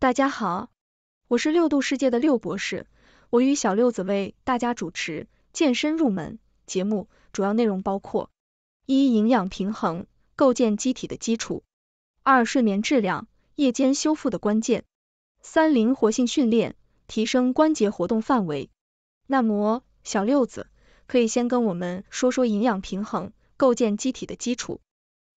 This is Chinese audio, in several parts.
大家好，我是六度世界的六博士，我与小六子为大家主持健身入门节目。主要内容包括：一、营养平衡，构建机体的基础；二、睡眠质量，夜间修复的关键；三、灵活性训练，提升关节活动范围。那么，小六子可以先跟我们说说营养平衡，构建机体的基础。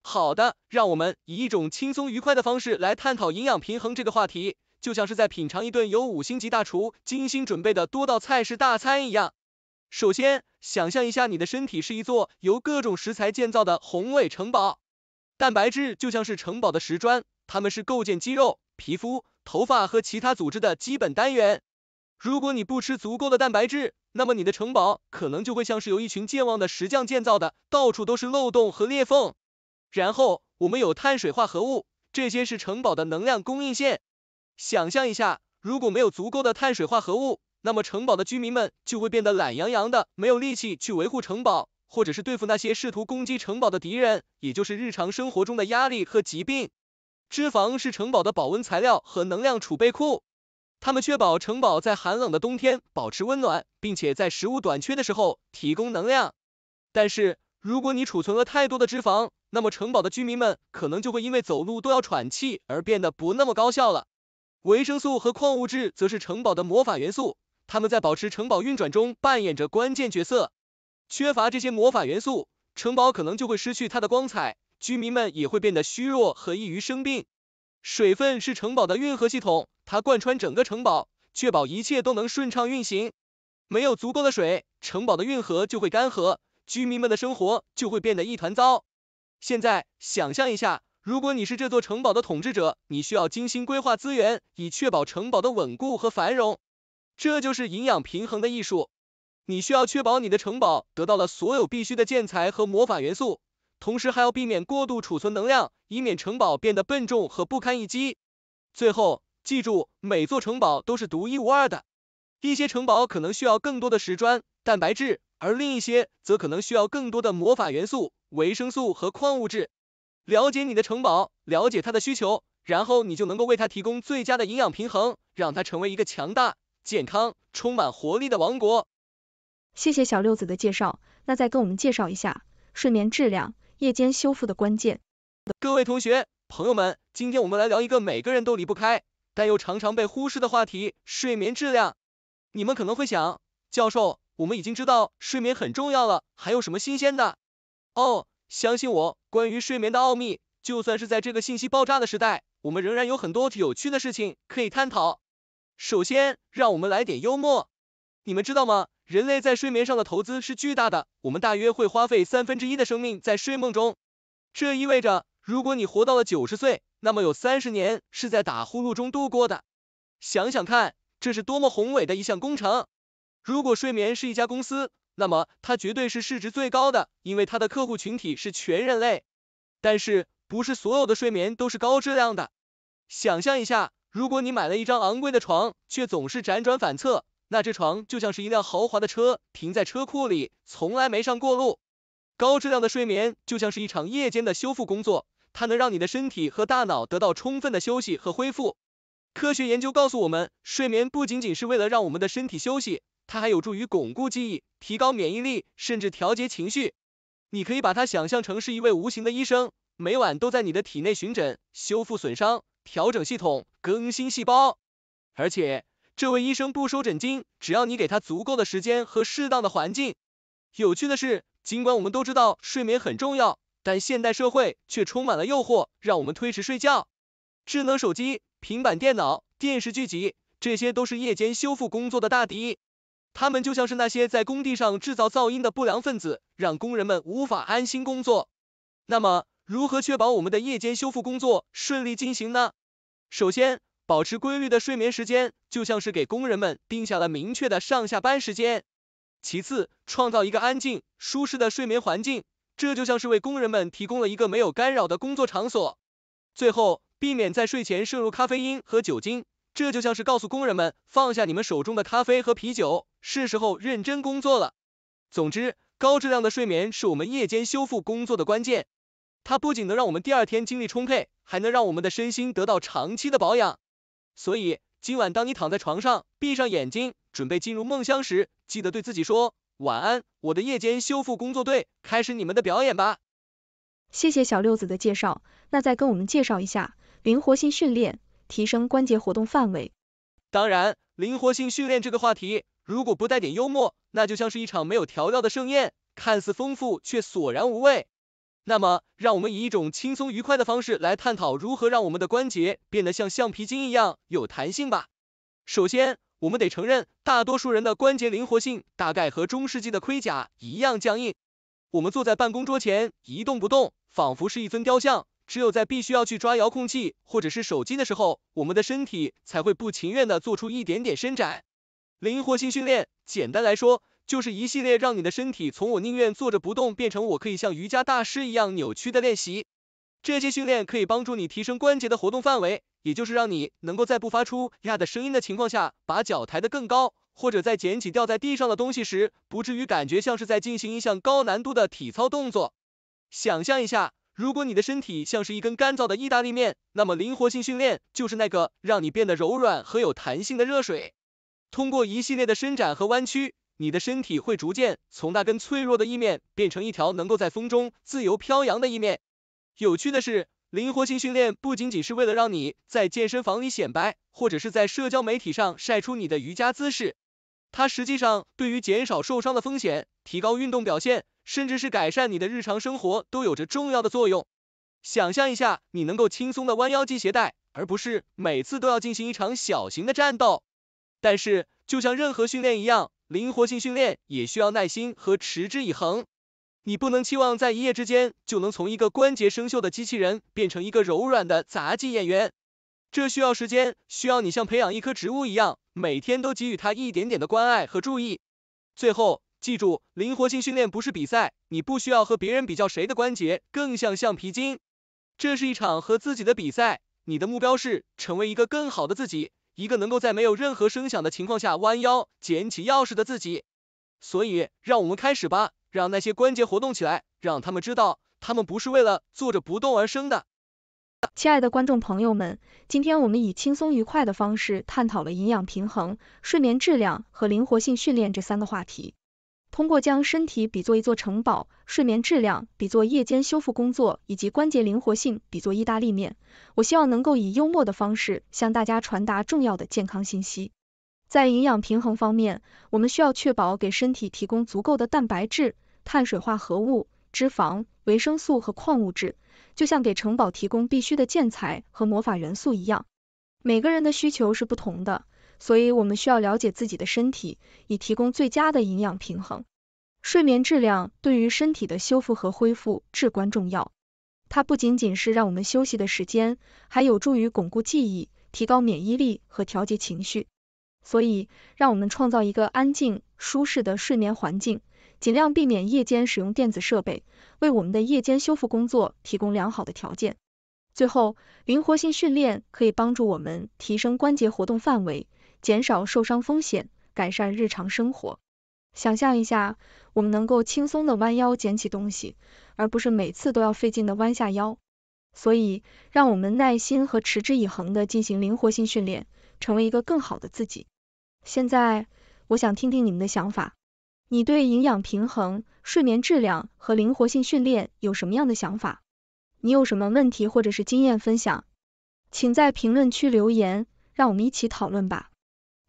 好的，让我们以一种轻松愉快的方式来探讨营养平衡这个话题，就像是在品尝一顿由五星级大厨精心准备的多道菜式大餐一样。首先，想象一下你的身体是一座由各种食材建造的宏伟城堡，蛋白质就像是城堡的石砖，它们是构建肌肉、皮肤、头发和其他组织的基本单元。如果你不吃足够的蛋白质，那么你的城堡可能就会像是由一群健忘的石匠建造的，到处都是漏洞和裂缝。然后我们有碳水化合物，这些是城堡的能量供应线。想象一下，如果没有足够的碳水化合物，那么城堡的居民们就会变得懒洋洋的，没有力气去维护城堡，或者是对付那些试图攻击城堡的敌人，也就是日常生活中的压力和疾病。脂肪是城堡的保温材料和能量储备库，它们确保城堡在寒冷的冬天保持温暖，并且在食物短缺的时候提供能量。但是如果你储存了太多的脂肪，那么城堡的居民们可能就会因为走路都要喘气而变得不那么高效了。维生素和矿物质则是城堡的魔法元素，它们在保持城堡运转中扮演着关键角色。缺乏这些魔法元素，城堡可能就会失去它的光彩，居民们也会变得虚弱和易于生病。水分是城堡的运河系统，它贯穿整个城堡，确保一切都能顺畅运行。没有足够的水，城堡的运河就会干涸，居民们的生活就会变得一团糟。现在，想象一下，如果你是这座城堡的统治者，你需要精心规划资源，以确保城堡的稳固和繁荣。这就是营养平衡的艺术。你需要确保你的城堡得到了所有必需的建材和魔法元素，同时还要避免过度储存能量，以免城堡变得笨重和不堪一击。最后，记住，每座城堡都是独一无二的，一些城堡可能需要更多的石砖。蛋白质，而另一些则可能需要更多的魔法元素、维生素和矿物质。了解你的城堡，了解它的需求，然后你就能够为它提供最佳的营养平衡，让它成为一个强大、健康、充满活力的王国。谢谢小六子的介绍，那再跟我们介绍一下睡眠质量、夜间修复的关键。各位同学、朋友们，今天我们来聊一个每个人都离不开，但又常常被忽视的话题——睡眠质量。你们可能会想，教授。我们已经知道睡眠很重要了，还有什么新鲜的？哦，相信我，关于睡眠的奥秘，就算是在这个信息爆炸的时代，我们仍然有很多有趣的事情可以探讨。首先，让我们来点幽默。你们知道吗？人类在睡眠上的投资是巨大的，我们大约会花费三分之一的生命在睡梦中。这意味着，如果你活到了九十岁，那么有三十年是在打呼噜中度过的。想想看，这是多么宏伟的一项工程！如果睡眠是一家公司，那么它绝对是市值最高的，因为它的客户群体是全人类。但是，不是所有的睡眠都是高质量的。想象一下，如果你买了一张昂贵的床，却总是辗转反侧，那这床就像是一辆豪华的车停在车库里，从来没上过路。高质量的睡眠就像是一场夜间的修复工作，它能让你的身体和大脑得到充分的休息和恢复。科学研究告诉我们，睡眠不仅仅是为了让我们的身体休息。它还有助于巩固记忆、提高免疫力，甚至调节情绪。你可以把它想象成是一位无形的医生，每晚都在你的体内巡诊、修复损伤、调整系统、更新细胞。而且这位医生不收诊金，只要你给他足够的时间和适当的环境。有趣的是，尽管我们都知道睡眠很重要，但现代社会却充满了诱惑，让我们推迟睡觉。智能手机、平板电脑、电视剧集，这些都是夜间修复工作的大敌。他们就像是那些在工地上制造噪音的不良分子，让工人们无法安心工作。那么，如何确保我们的夜间修复工作顺利进行呢？首先，保持规律的睡眠时间，就像是给工人们定下了明确的上下班时间。其次，创造一个安静、舒适的睡眠环境，这就像是为工人们提供了一个没有干扰的工作场所。最后，避免在睡前摄入咖啡因和酒精。这就像是告诉工人们放下你们手中的咖啡和啤酒，是时候认真工作了。总之，高质量的睡眠是我们夜间修复工作的关键，它不仅能让我们第二天精力充沛，还能让我们的身心得到长期的保养。所以，今晚当你躺在床上，闭上眼睛，准备进入梦乡时，记得对自己说晚安，我的夜间修复工作队，开始你们的表演吧。谢谢小六子的介绍，那再跟我们介绍一下灵活性训练。提升关节活动范围。当然，灵活性训练这个话题，如果不带点幽默，那就像是一场没有调料的盛宴，看似丰富却索然无味。那么，让我们以一种轻松愉快的方式来探讨如何让我们的关节变得像橡皮筋一样有弹性吧。首先，我们得承认，大多数人的关节灵活性大概和中世纪的盔甲一样僵硬。我们坐在办公桌前一动不动，仿佛是一尊雕像。只有在必须要去抓遥控器或者是手机的时候，我们的身体才会不情愿地做出一点点伸展。灵活性训练，简单来说，就是一系列让你的身体从我宁愿坐着不动，变成我可以像瑜伽大师一样扭曲的练习。这些训练可以帮助你提升关节的活动范围，也就是让你能够在不发出压的声音的情况下，把脚抬得更高，或者在捡起掉在地上的东西时，不至于感觉像是在进行一项高难度的体操动作。想象一下。如果你的身体像是一根干燥的意大利面，那么灵活性训练就是那个让你变得柔软和有弹性的热水。通过一系列的伸展和弯曲，你的身体会逐渐从那根脆弱的意面变成一条能够在风中自由飘扬的意面。有趣的是，灵活性训练不仅仅是为了让你在健身房里显摆，或者是在社交媒体上晒出你的瑜伽姿势，它实际上对于减少受伤的风险，提高运动表现。甚至是改善你的日常生活都有着重要的作用。想象一下，你能够轻松的弯腰系鞋带，而不是每次都要进行一场小型的战斗。但是，就像任何训练一样，灵活性训练也需要耐心和持之以恒。你不能期望在一夜之间就能从一个关节生锈的机器人变成一个柔软的杂技演员。这需要时间，需要你像培养一棵植物一样，每天都给予它一点点的关爱和注意。最后。记住，灵活性训练不是比赛，你不需要和别人比较谁的关节更像橡皮筋。这是一场和自己的比赛，你的目标是成为一个更好的自己，一个能够在没有任何声响的情况下弯腰捡起钥匙的自己。所以，让我们开始吧，让那些关节活动起来，让他们知道，他们不是为了坐着不动而生的。亲爱的观众朋友们，今天我们以轻松愉快的方式探讨了营养平衡、睡眠质量和灵活性训练这三个话题。通过将身体比作一座城堡，睡眠质量比作夜间修复工作，以及关节灵活性比作意大利面，我希望能够以幽默的方式向大家传达重要的健康信息。在营养平衡方面，我们需要确保给身体提供足够的蛋白质、碳水化合物、脂肪、维生素和矿物质，就像给城堡提供必需的建材和魔法元素一样。每个人的需求是不同的。所以我们需要了解自己的身体，以提供最佳的营养平衡。睡眠质量对于身体的修复和恢复至关重要，它不仅仅是让我们休息的时间，还有助于巩固记忆、提高免疫力和调节情绪。所以，让我们创造一个安静舒适的睡眠环境，尽量避免夜间使用电子设备，为我们的夜间修复工作提供良好的条件。最后，灵活性训练可以帮助我们提升关节活动范围。减少受伤风险，改善日常生活。想象一下，我们能够轻松的弯腰捡起东西，而不是每次都要费劲的弯下腰。所以，让我们耐心和持之以恒的进行灵活性训练，成为一个更好的自己。现在，我想听听你们的想法，你对营养平衡、睡眠质量和灵活性训练有什么样的想法？你有什么问题或者是经验分享？请在评论区留言，让我们一起讨论吧。